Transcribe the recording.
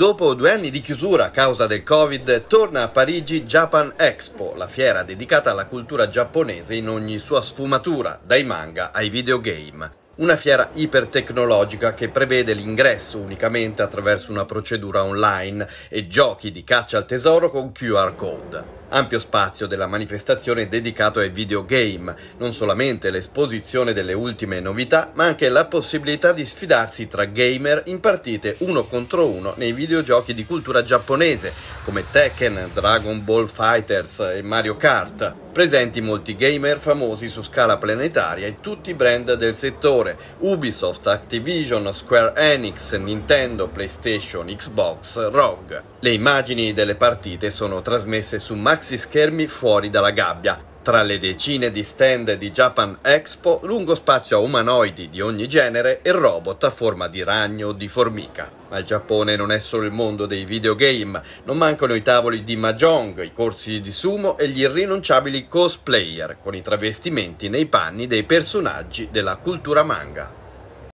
Dopo due anni di chiusura a causa del Covid, torna a Parigi Japan Expo, la fiera dedicata alla cultura giapponese in ogni sua sfumatura, dai manga ai videogame. Una fiera ipertecnologica che prevede l'ingresso unicamente attraverso una procedura online e giochi di caccia al tesoro con QR code. Ampio spazio della manifestazione dedicato ai videogame, non solamente l'esposizione delle ultime novità, ma anche la possibilità di sfidarsi tra gamer in partite uno contro uno nei videogiochi di cultura giapponese, come Tekken, Dragon Ball Fighters e Mario Kart. Presenti molti gamer famosi su scala planetaria e tutti i brand del settore, Ubisoft, Activision, Square Enix, Nintendo, PlayStation, Xbox, ROG. Le immagini delle partite sono trasmesse su macchine maxi schermi fuori dalla gabbia. Tra le decine di stand di Japan Expo, lungo spazio a umanoidi di ogni genere e robot a forma di ragno o di formica. Ma il Giappone non è solo il mondo dei videogame, non mancano i tavoli di mahjong, i corsi di sumo e gli irrinunciabili cosplayer con i travestimenti nei panni dei personaggi della cultura manga.